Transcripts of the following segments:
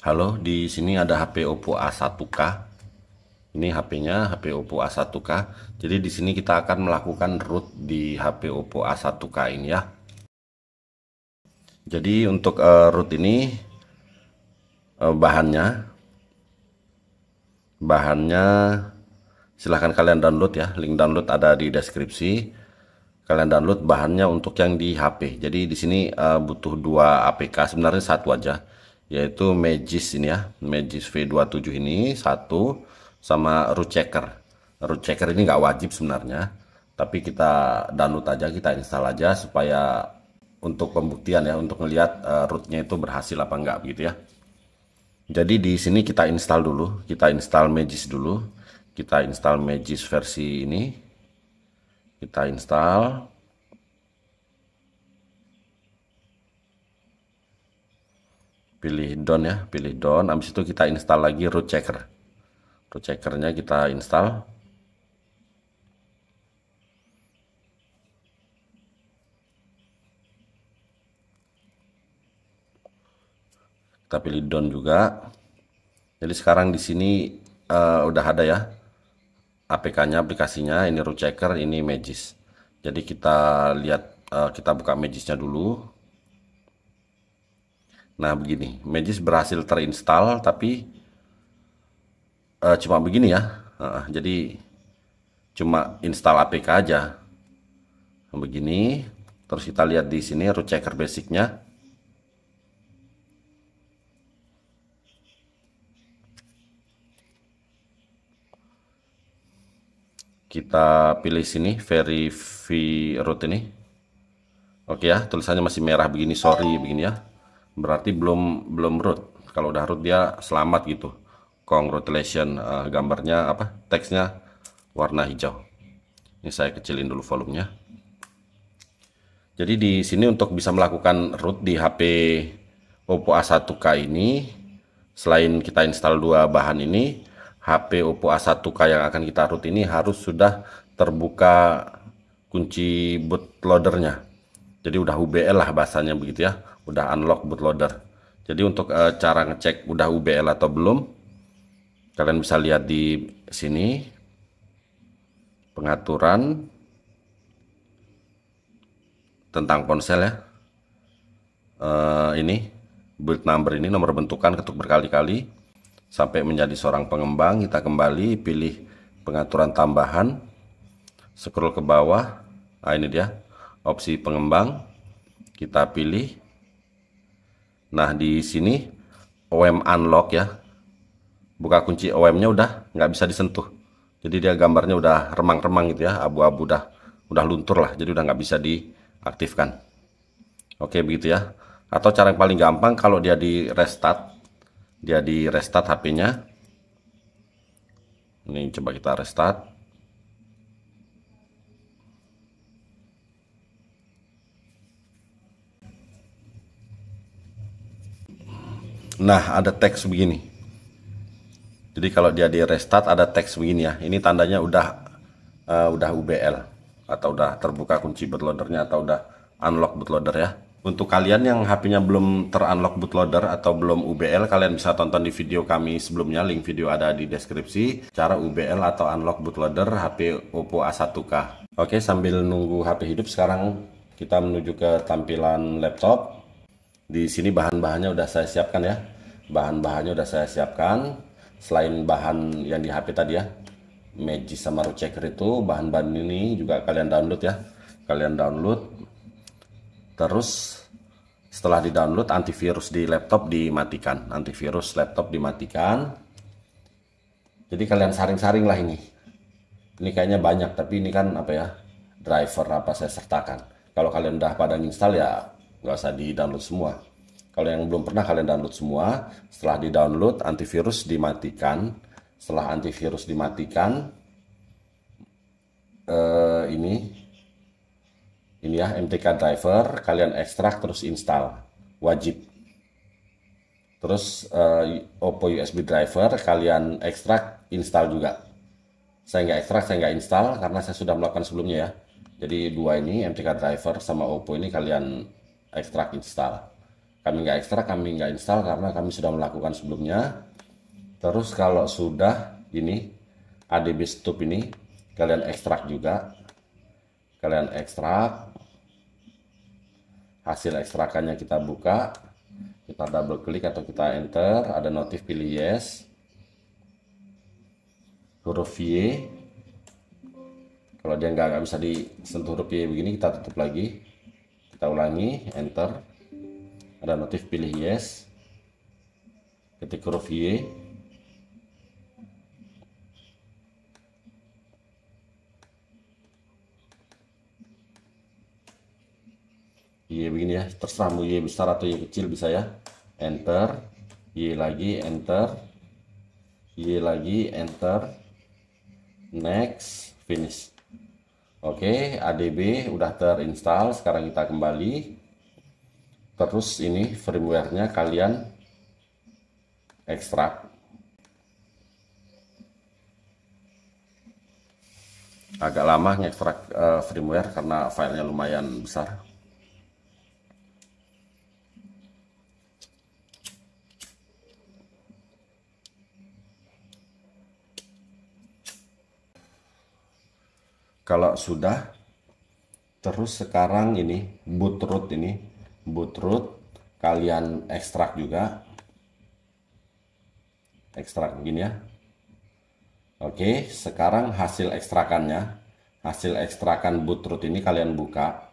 Halo, di sini ada HP Oppo A1K. Ini HP-nya HP Oppo A1K. Jadi di sini kita akan melakukan root di HP Oppo A1K ini ya. Jadi untuk uh, root ini uh, bahannya bahannya silahkan kalian download ya link download ada di deskripsi kalian download bahannya untuk yang di HP jadi di sini uh, butuh dua APK sebenarnya satu aja yaitu Magis ini ya Magis V27 ini satu sama root checker root checker ini nggak wajib sebenarnya tapi kita download aja kita install aja supaya untuk pembuktian ya untuk melihat eh, rootnya itu berhasil apa enggak gitu ya jadi di sini kita install dulu kita install Magis dulu kita install Magis versi ini kita install pilih down ya pilih down habis itu kita install lagi root checker root checkernya kita install kita pilih down juga jadi sekarang di sini uh, udah ada ya APK-nya aplikasinya ini root checker ini magis jadi kita lihat uh, kita buka magisnya dulu Nah begini, Magis berhasil terinstall tapi uh, cuma begini ya. Uh, jadi cuma install APK aja. Begini, terus kita lihat di sini root checker basicnya. Kita pilih sini verify root ini. Oke ya, tulisannya masih merah begini, sorry begini ya berarti belum belum root kalau udah root dia selamat gitu congratulation uh, gambarnya apa teksnya warna hijau ini saya kecilin dulu volumenya jadi di sini untuk bisa melakukan root di HP Oppo A1K ini selain kita install dua bahan ini HP Oppo A1K yang akan kita root ini harus sudah terbuka kunci bootloadernya jadi udah UBL lah bahasanya begitu ya udah unlock bootloader jadi untuk uh, cara ngecek udah UBL atau belum kalian bisa lihat di sini pengaturan tentang ponsel ya uh, ini build number ini nomor bentukan ketuk berkali-kali sampai menjadi seorang pengembang kita kembali pilih pengaturan tambahan scroll ke bawah nah ini dia opsi pengembang kita pilih Nah di sini OM unlock ya. Buka kunci OM-nya udah nggak bisa disentuh. Jadi dia gambarnya udah remang-remang gitu ya, abu-abu udah udah luntur lah. Jadi udah nggak bisa diaktifkan. Oke begitu ya. Atau cara yang paling gampang kalau dia di restart, dia di restart HP-nya. Ini coba kita restart. Nah, ada teks begini. Jadi kalau dia di restart ada teks begini ya. Ini tandanya udah uh, udah UBL atau udah terbuka kunci bootloadernya atau udah unlock bootloader ya. Untuk kalian yang HP-nya belum terunlock bootloader atau belum UBL, kalian bisa tonton di video kami sebelumnya. Link video ada di deskripsi. Cara UBL atau unlock bootloader HP Oppo A1K. Oke, sambil nunggu HP hidup sekarang kita menuju ke tampilan laptop. Di sini bahan-bahannya udah saya siapkan ya. Bahan-bahannya udah saya siapkan. Selain bahan yang di HP tadi ya, Magic sama checker itu bahan-bahan ini juga kalian download ya. Kalian download. Terus setelah di-download antivirus di laptop dimatikan, antivirus laptop dimatikan. Jadi kalian saring-saring lah ini. Ini kayaknya banyak tapi ini kan apa ya? driver apa saya sertakan. Kalau kalian udah pada install ya nggak usah di download semua kalau yang belum pernah kalian download semua setelah di download antivirus dimatikan setelah antivirus dimatikan eh, ini ini ya MTK driver kalian ekstrak terus install wajib terus eh, Oppo USB driver kalian ekstrak install juga saya nggak ekstrak saya nggak install karena saya sudah melakukan sebelumnya ya jadi dua ini MTK driver sama Oppo ini kalian ekstrak install kami nggak ekstrak, kami nggak install karena kami sudah melakukan sebelumnya terus kalau sudah ini adb stop ini kalian ekstrak juga kalian ekstrak hasil ekstrakannya kita buka kita double klik atau kita enter ada notif pilih yes huruf Y kalau dia nggak bisa disentuh huruf Y begini kita tutup lagi kita ulangi enter ada notif pilih yes ketik huruf Y Y begini ya terserah mau Y besar atau Y kecil bisa ya enter Y lagi enter Y lagi enter next finish Oke, ADB udah terinstall. Sekarang kita kembali. Terus ini firmware-nya kalian ekstrak. Agak lama ngekstrak uh, firmware karena filenya lumayan besar. kalau sudah terus sekarang ini boot root ini boot root kalian ekstrak juga ekstrak begini ya Oke sekarang hasil ekstrakannya hasil ekstrakan boot root ini kalian buka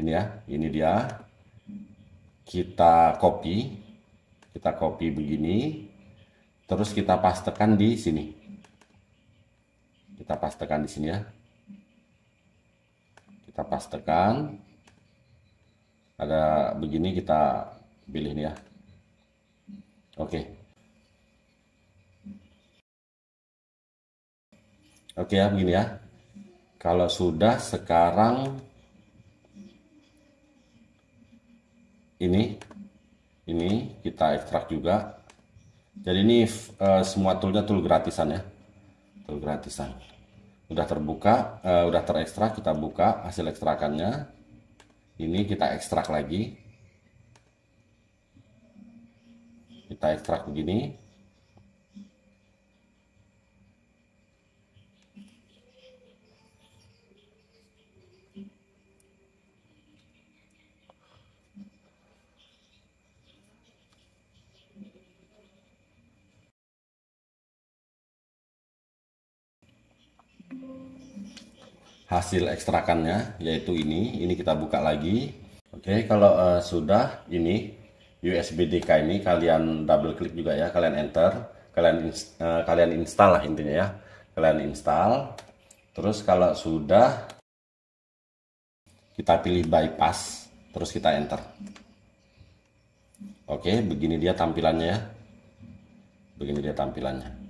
ini ya ini dia kita copy kita copy begini terus kita pastekan di sini kita pastekan di sini ya kita pastekan ada begini kita pilih nih ya oke okay. oke okay ya begini ya kalau sudah sekarang ini ini kita ekstrak juga jadi ini uh, semua toolnya tool gratisan ya tool gratisan udah terbuka uh, udah terekstrak kita buka hasil ekstrakannya ini kita ekstrak lagi kita ekstrak begini hasil ekstrakannya yaitu ini ini kita buka lagi oke kalau uh, sudah ini USB DK ini kalian double klik juga ya kalian enter kalian uh, kalian install lah intinya ya kalian install terus kalau sudah kita pilih bypass terus kita enter oke begini dia tampilannya ya begini dia tampilannya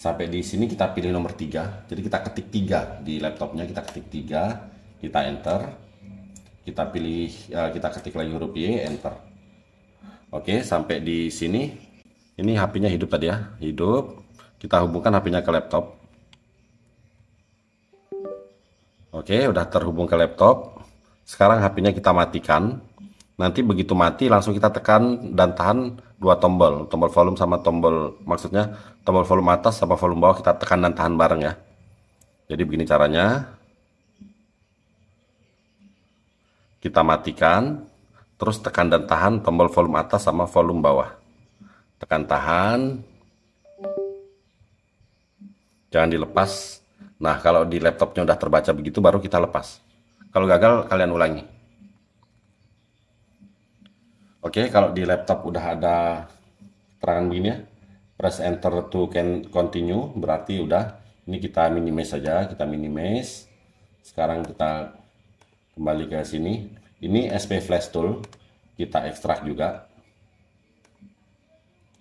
sampai di sini kita pilih nomor 3 jadi kita ketik 3 di laptopnya kita ketik 3 kita enter kita pilih eh, kita ketik lagi huruf Y enter oke sampai di sini ini HP-nya hidup tadi ya hidup kita hubungkan HP-nya ke laptop oke udah terhubung ke laptop sekarang HP-nya kita matikan nanti begitu mati langsung kita tekan dan tahan dua tombol, tombol volume sama tombol maksudnya tombol volume atas sama volume bawah kita tekan dan tahan bareng ya. Jadi begini caranya. Kita matikan, terus tekan dan tahan tombol volume atas sama volume bawah. Tekan tahan. Jangan dilepas. Nah, kalau di laptopnya udah terbaca begitu baru kita lepas. Kalau gagal kalian ulangi. Oke, okay, kalau di laptop udah ada keterangan begini ya. Press enter to can continue, berarti udah. Ini kita minimize saja, kita minimize. Sekarang kita kembali ke sini. Ini SP Flash Tool, kita ekstrak juga.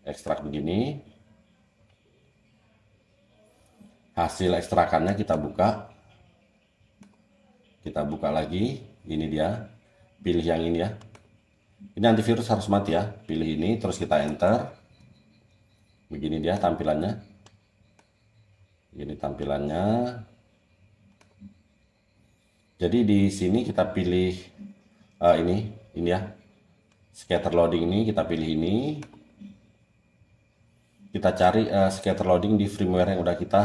Ekstrak begini. Hasil ekstrakannya kita buka. Kita buka lagi, ini dia. Pilih yang ini ya, ini antivirus harus mati ya pilih ini terus kita enter begini dia tampilannya ini tampilannya jadi di sini kita pilih uh, ini ini ya scatter loading ini kita pilih ini kita cari uh, scatter loading di firmware yang udah kita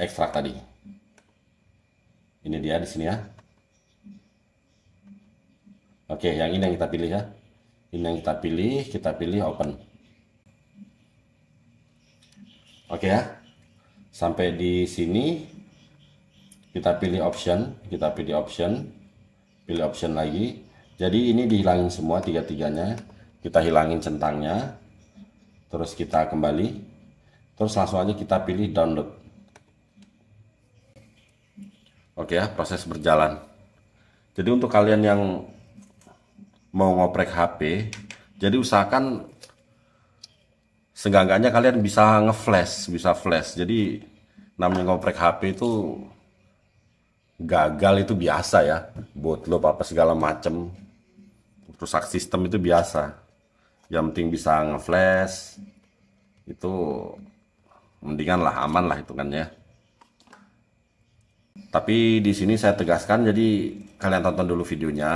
ekstrak tadi ini dia di sini ya Oke, yang ini yang kita pilih ya. Ini yang kita pilih, kita pilih open. Oke ya. Sampai di sini kita pilih option, kita pilih option, pilih option lagi. Jadi ini dihilangin semua tiga-tiganya. Kita hilangin centangnya. Terus kita kembali. Terus langsung aja kita pilih download. Oke ya, proses berjalan. Jadi untuk kalian yang mau ngoprek HP, jadi usahakan seenggak kalian bisa ngeflash, bisa flash. Jadi namanya ngoprek HP itu gagal itu biasa ya, buat lo apa segala macem, rusak sistem itu biasa. Yang penting bisa ngeflash itu mendingan lah aman lah itu kan ya. Tapi di sini saya tegaskan jadi kalian tonton dulu videonya,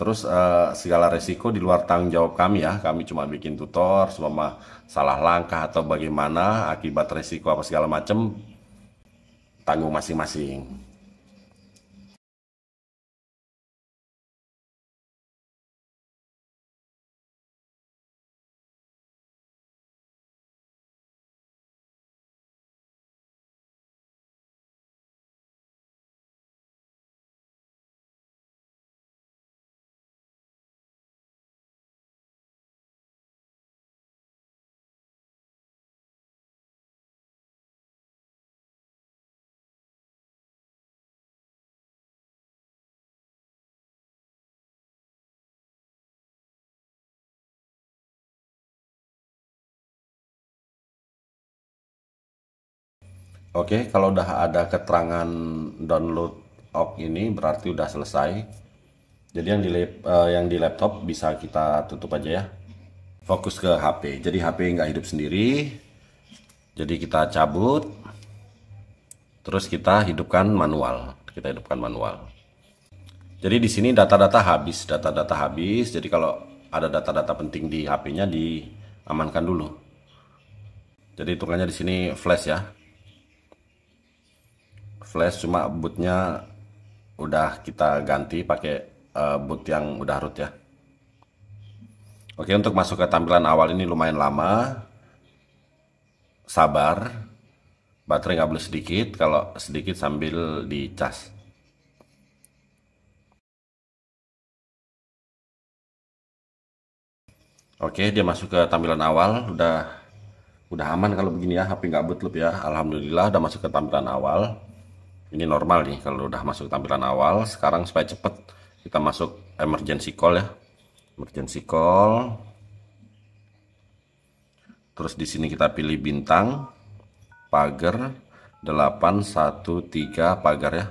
Terus uh, segala resiko di luar tanggung jawab kami ya. Kami cuma bikin tutor selama salah langkah atau bagaimana akibat resiko apa segala macam tanggung masing-masing. Oke, okay, kalau udah ada keterangan download ok ini berarti udah selesai. Jadi yang di lap eh, yang di laptop bisa kita tutup aja ya. Fokus ke HP. Jadi HP nggak hidup sendiri. Jadi kita cabut. Terus kita hidupkan manual. Kita hidupkan manual. Jadi di sini data-data habis, data-data habis. Jadi kalau ada data-data penting di HP-nya diamankan dulu. Jadi hitungannya di sini flash ya flash cuma bootnya udah kita ganti pakai uh, boot yang udah root ya oke untuk masuk ke tampilan awal ini lumayan lama sabar baterai nggak boleh sedikit kalau sedikit sambil dicas oke dia masuk ke tampilan awal udah udah aman kalau begini ya HP nggak bootloop ya Alhamdulillah udah masuk ke tampilan awal ini normal nih kalau udah masuk tampilan awal sekarang supaya cepet kita masuk emergency call ya emergency call terus di sini kita pilih bintang pagar 813 pagar ya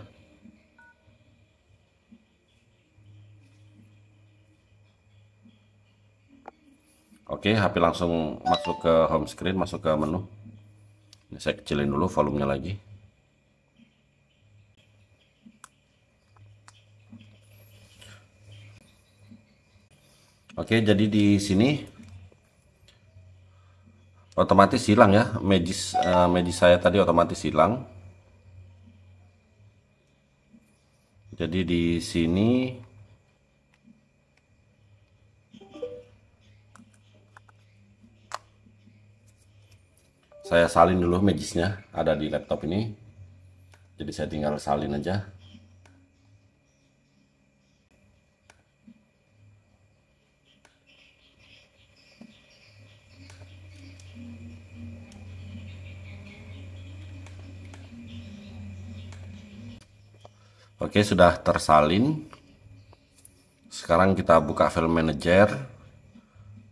Oke, HP langsung masuk ke home screen, masuk ke menu. Ini saya kecilin dulu volumenya lagi. Oke, jadi di sini otomatis hilang ya magis uh, eh, magis saya tadi otomatis hilang. Jadi di sini saya salin dulu magisnya ada di laptop ini. Jadi saya tinggal salin aja. Oke, sudah tersalin. Sekarang kita buka file manager.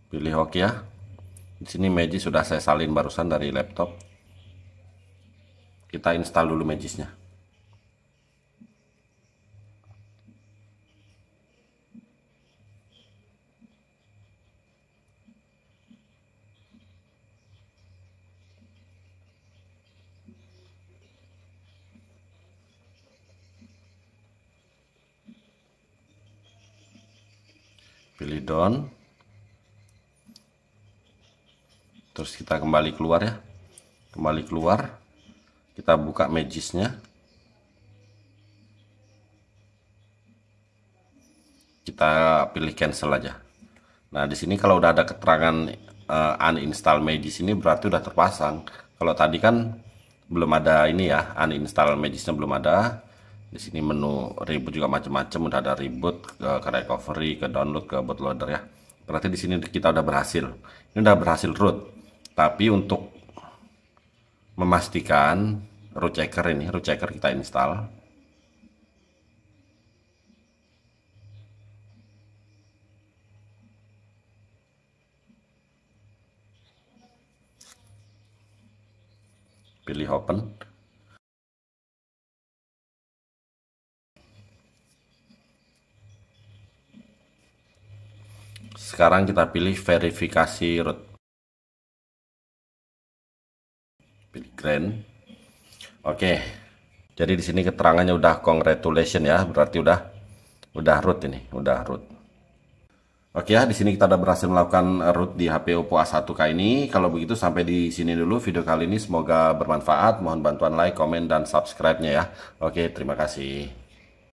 Pilih OK ya. Di sini Magic sudah saya salin barusan dari laptop. Kita install dulu Magicnya. pilih down terus kita kembali keluar ya kembali keluar kita buka magisnya kita pilih cancel aja nah di sini kalau udah ada keterangan uh, uninstall magis ini berarti udah terpasang kalau tadi kan belum ada ini ya uninstall magisnya belum ada di sini menu reboot juga macam-macam udah ada reboot ke, ke recovery ke download ke bootloader ya berarti di sini kita udah berhasil ini udah berhasil root tapi untuk memastikan root checker ini root checker kita install pilih open Sekarang kita pilih verifikasi root. Pilih grand. Oke. Jadi di sini keterangannya udah congratulation ya, berarti udah udah root ini, udah root. Oke ya, di sini kita udah berhasil melakukan root di HP Oppo A1K ini. Kalau begitu sampai di sini dulu video kali ini semoga bermanfaat. Mohon bantuan like, komen, dan subscribe-nya ya. Oke, terima kasih.